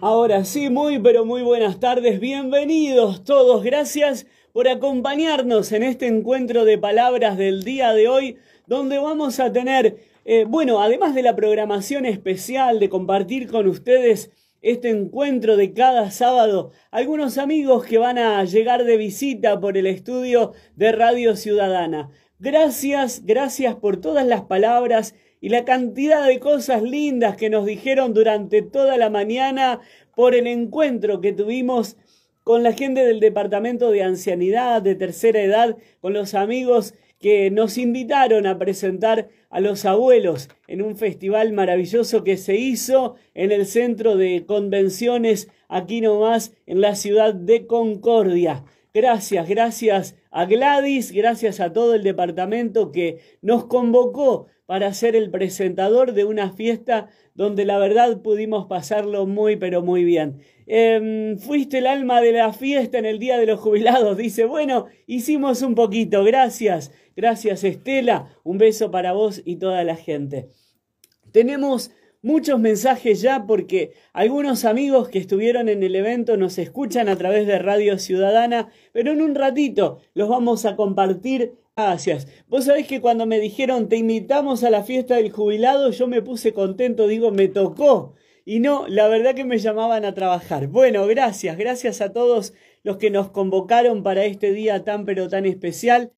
Ahora sí, muy pero muy buenas tardes, bienvenidos todos, gracias por acompañarnos en este encuentro de palabras del día de hoy, donde vamos a tener, eh, bueno, además de la programación especial, de compartir con ustedes este encuentro de cada sábado. Algunos amigos que van a llegar de visita por el estudio de Radio Ciudadana. Gracias, gracias por todas las palabras y la cantidad de cosas lindas que nos dijeron durante toda la mañana por el encuentro que tuvimos con la gente del Departamento de Ancianidad, de Tercera Edad, con los amigos que nos invitaron a presentar a los abuelos en un festival maravilloso que se hizo en el centro de convenciones aquí nomás en la ciudad de Concordia. Gracias, gracias a Gladys, gracias a todo el departamento que nos convocó para ser el presentador de una fiesta donde la verdad pudimos pasarlo muy, pero muy bien. Em, fuiste el alma de la fiesta en el Día de los Jubilados, dice, bueno, hicimos un poquito, gracias, gracias Estela, un beso para vos y toda la gente. Tenemos muchos mensajes ya porque algunos amigos que estuvieron en el evento nos escuchan a través de Radio Ciudadana, pero en un ratito los vamos a compartir. Gracias. Vos sabés que cuando me dijeron te invitamos a la fiesta del jubilado, yo me puse contento, digo, me tocó. Y no, la verdad que me llamaban a trabajar. Bueno, gracias, gracias a todos los que nos convocaron para este día tan pero tan especial.